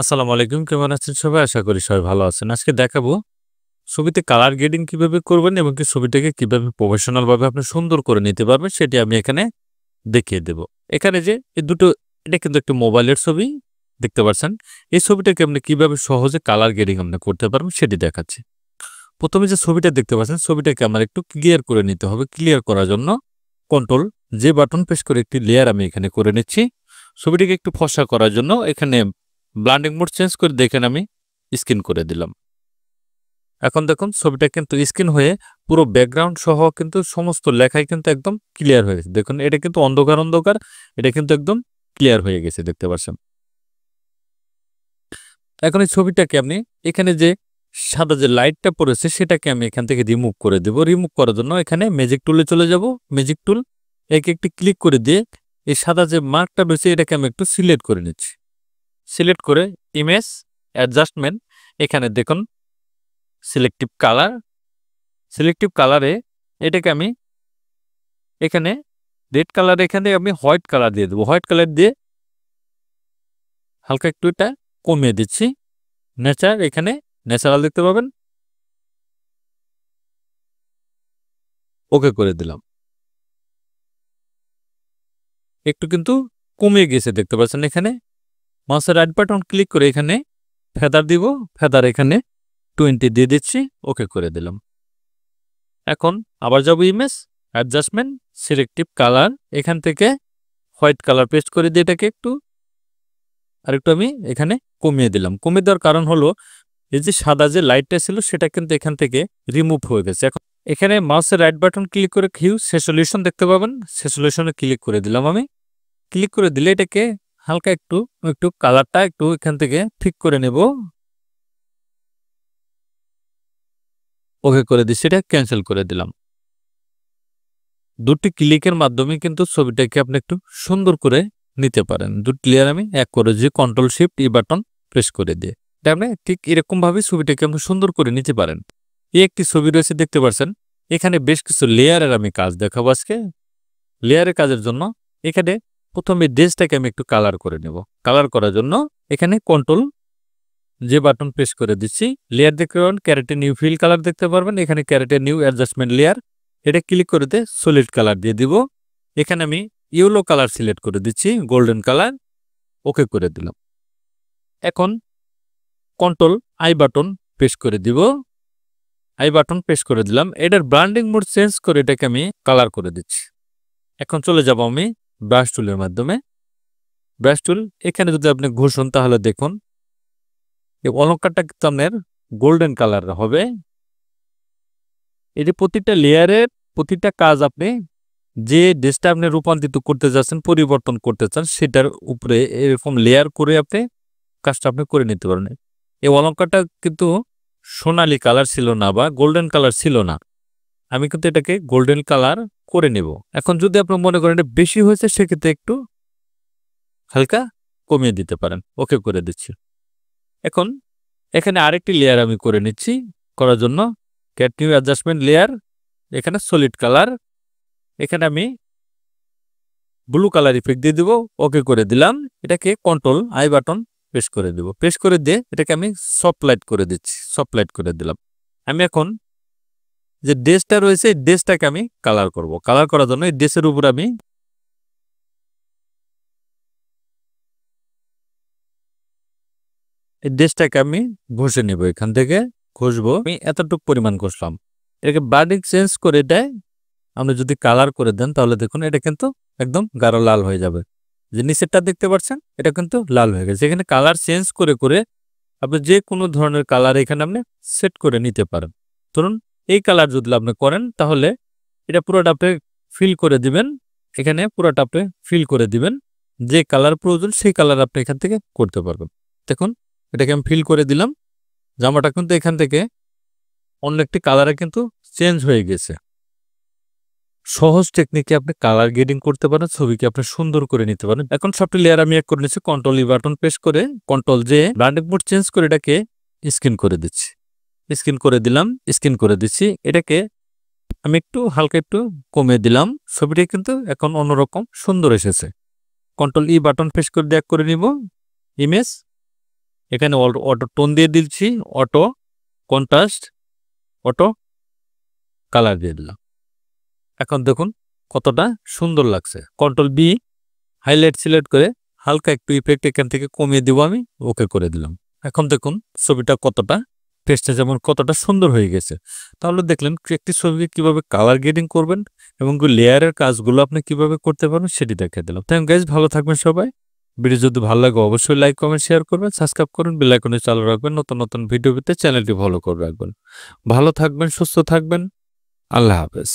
আসসালামু আলাইকুম কেমন আছেন সবাই আশা করি সবাই ভালো আছেন আজকে দেখাবো ছবিতে কালার গ্রেডিং কিভাবে করবেন এবং কি ছবিটাকে কিভাবে প্রফেশনালভাবে আপনি সুন্দর করে নিতে পারবেন সেটি আমি এখানে দেখিয়ে দেব এখানে যে এই দুটো এটা কিন্তু একটি মোবাইলের ছবি দেখতে পাচ্ছেন এই ছবিটাকে আপনি কিভাবে সহজে কালার গ্রেডিং আপনি করতে পারবেন সেটি দেখাচ্ছি প্রথমে যে ছবিটা দেখতে পাচ্ছেন ছবিটাকে আমার একটু ক্লিয়ার করে নিতে হবে ক্লিয়ার করার জন্য কন্ট্রোল যে বাটন প্রেস করে একটি লেয়ার আমি এখানে করে নিচ্ছি ছবিটিকে একটু ফসা করার জন্য এখানে ব্লান্ডিং মোড চেঞ্জ করে দেখেন আমি স্ক্রিন করে দিলাম এখন দেখুন ছবিটা কিন্তু স্ক্রিন হয়ে পুরো ব্যাকগ্রাউন্ড সহ কিন্তু সমস্ত লেখাই কিন্তু একদম ক্লিয়ার হয়ে গেছে দেখুন এটা কিন্তু অন্ধকার অন্ধকার এটা কিন্তু একদম ক্লিয়ার হয়ে গেছে দেখতে পাচ্ছেন এখন এই ছবিটাকে আপনি এখানে যে সাদা যে লাইটটা পড়েছে সেটাকে আমি এখান থেকে রিমুভ করে দেব রিমুভ করার জন্য এখানে ম্যাজিক টুলে চলে যাব ম্যাজিক টুল এক একটি ক্লিক করে দিয়ে এই সাদা যে মার্কটা রয়েছে এটাকে আমি একটু সিলেক্ট করে নিচ্ছি সিলেক্ট করে ইমেজ অ্যাডজাস্টমেন্ট এখানে দেখুন সিলেক্টিভ কালার সিলেক্টিভ কালারে এটাকে আমি এখানে রেড কালার এখানে আমি হোয়াইট কালার দিয়ে দেবো হোয়াইট কালার দিয়ে হালকা একটু এটা কমিয়ে দিচ্ছি নেচার এখানে ন্যাচারাল দেখতে পাবেন ওকে করে দিলাম একটু কিন্তু কমিয়ে গেছে দেখতে পাচ্ছেন এখানে মাউসের রাইট বাটন ক্লিক করে এখানে ফেদার দিব ফেদার এখানে টোয়েন্টি দিয়ে দিচ্ছি ওকে করে দিলাম এখন আবার যাব ইমেজ অ্যাডজাস্টমেন্ট সিলেক্টিভ কালার এখান থেকে হোয়াইট কালার পেস্ট করে দিয়ে এটাকে একটু আর একটু আমি এখানে কমিয়ে দিলাম কমিয়ে দেওয়ার কারণ হলো এই যে সাদা যে লাইটটা ছিল সেটা কিন্তু এখান থেকে রিমুভ হয়ে গেছে এখন এখানে মাউসের রাইট বাটন ক্লিক করে হিউ সেসলিউশন দেখতে পাবেন সেসলিউশনে ক্লিক করে দিলাম আমি ক্লিক করে দিলে এটাকে হালকা একটু একটু কালারটা একটু এখান থেকে ঠিক করে নেব ওকে করে দিচ্ছি এটা ক্যান্সেল করে দিলাম দুটি ক্লিকের মাধ্যমে কিন্তু ছবিটাকে আপনি একটু সুন্দর করে নিতে পারেন দুটি ক্লিয়ার আমি এক করে যে control shift E button press করে দিয়ে এটা আপনি ঠিক এরকমভাবে ছবিটাকে আপনি সুন্দর করে নিতে পারেন এই একটি ছবি রয়েছে দেখতে পাচ্ছেন এখানে বেশ কিছু লেয়ারের আমি কাজ দেখাবো আজকে লেয়ারের কাজের জন্য এখানে প্রথমে ড্রেসটাকে আমি একটু কালার করে নেব কালার করার জন্য এখানে কন্ট্রোল যে বাটন প্রেস করে দিচ্ছি লেয়ার দেখতে পাবেন ক্যারেটে নিউ ফিল কালার দেখতে পারবেন এখানে ক্যারেটে নিউ অ্যাডজাস্টমেন্ট লেয়ার এটা ক্লিক করে দিয়ে সলিড কালার দিয়ে দিব এখানে আমি ইয়েলো কালার সিলেক্ট করে দিচ্ছি গোল্ডেন কালার ওকে করে দিলাম এখন কন্ট্রোল আই বাটন প্রেস করে দিব আই বাটন প্রেস করে দিলাম এটার ব্র্যান্ডিং মোড চেঞ্জ করে এটাকে আমি কালার করে দিচ্ছি এখন চলে যাব আমি ব্রাশ টুলের মাধ্যমে ব্রাশ টুল এখানে যদি আপনি ঘুষুন তাহলে দেখুন এই অলঙ্কারটা কিন্তু আপনার গোল্ডেন কালার হবে এটি প্রতিটা লেয়ারের প্রতিটা কাজ আপনি যে ড্রেসটা আপনি রূপান্তরিত করতে যাচ্ছেন পরিবর্তন করতে চান সেটার উপরে এরকম লেয়ার করে আপনি কাজটা আপনি করে নিতে পারেন এই অলঙ্কারটা কিন্তু সোনালি কালার ছিল না বা গোল্ডেন কালার ছিল না আমি কিন্তু এটাকে গোল্ডেন কালার করে নেব এখন যদি আপনি মনে করেন এটা বেশি হয়েছে সেক্ষেত্রে একটু হালকা কমিয়ে দিতে পারেন ওকে করে দিচ্ছি এখন এখানে আরেকটি লেয়ার আমি করে নিচ্ছি করার জন্য ক্যাট নিউ অ্যাডজাস্টমেন্ট লেয়ার এখানে সলিড কালার এখানে আমি ব্লু কালার ইফেক্ট দিয়ে দিব ওকে করে দিলাম এটাকে কন্ট্রোল আই বাটন প্রেস করে দেব প্রেস করে দিয়ে এটাকে আমি সফট লাইট করে দিচ্ছি সফট লাইট করে দিলাম আমি এখন যে ড্রেসটা রয়েছে এই ড্রেসটাকে আমি কালার করব কালার করার জন্য এই ড্রেসের উপর আমি এই ড্রেসটাকে আমি ঘষে নেব এখান থেকে ঘষবো আমি এতটুকু পরিমাণ ঘষলাম এটাকে বার্ডিং চেঞ্জ করে দেয় আপনি যদি কালার করে দেন তাহলে দেখুন এটা কিন্তু একদম গাঢ় লাল হয়ে যাবে যে নিচেরটা দেখতে পাচ্ছেন এটা কিন্তু লাল হয়ে গেছে এখানে কালার চেঞ্জ করে করে আপনি যে কোনো ধরনের কালার এখানে আপনি সেট করে নিতে পারেন ধরুন এই কালার যদি আপনি করেন তাহলে এটা পুরোটাপে ফিল করে দিবেন এখানে পুরোটাপে ফিল করে দিবেন যে কালার প্রয়োজন সেই কালার আপনি এখান থেকে করতে পারবেন দেখুন এটাকে আমি ফিল করে দিলাম জামাটা কিন্তু এখান থেকে অন্য একটি কালারে কিন্তু চেঞ্জ হয়ে গেছে সহজ টেকনিকে আপনি কালার গ্রেডিং করতে পারেন ছবিকে আপনি সুন্দর করে নিতে পারেন এখন সবটি লেয়ার আমি এক করে নিচ্ছি কন্ট্রোল ই বাটন প্রেস করে কন্ট্রোল যে ব্র্যান্ডিং মোড চেঞ্জ করে এটাকে স্ক্রিন করে দিচ্ছি স্ক্রিন করে দিলাম স্ক্রিন করে দিচ্ছি এটাকে আমি একটু হালকা একটু কমে দিলাম ছবিটি কিন্তু এখন অন্যরকম সুন্দর এসেছে কন্ট্রোল ই বাটন ফেস করে দেখ করে নিব ইমেজ এখানে অটো টোন দিয়ে দিচ্ছি অটো কন্ট্রাস্ট অটো কালার দিয়ে দিলাম এখন দেখুন কতটা সুন্দর লাগছে কন্ট্রোল বি হাইলাইট সিলেক্ট করে হালকা একটু ইফেক্ট এখান থেকে কমিয়ে দিব আমি ওকে করে দিলাম এখন দেখুন ছবিটা কতটা ফেসটা যেমন কতটা সুন্দর হয়ে গেছে তাহলে দেখলেন একটি ছবিকে কিভাবে কালার গ্রেডিং করবেন এবং লেয়ারের কাজগুলো আপনি কিভাবে করতে পারবেন সেটি দেখিয়ে দিলাম তাই গাইজ ভালো থাকবেন সবাই ভিডিও যদি ভালো লাগে অবশ্যই লাইক কমেন্ট শেয়ার করবেন সাবস্ক্রাইব করুন বেলাইকনে চালু রাখবেন নতুন নতুন ভিডিও পেতে চ্যানেলটি ফলো করে রাখবেন ভালো থাকবেন সুস্থ থাকবেন আল্লাহ হাফেজ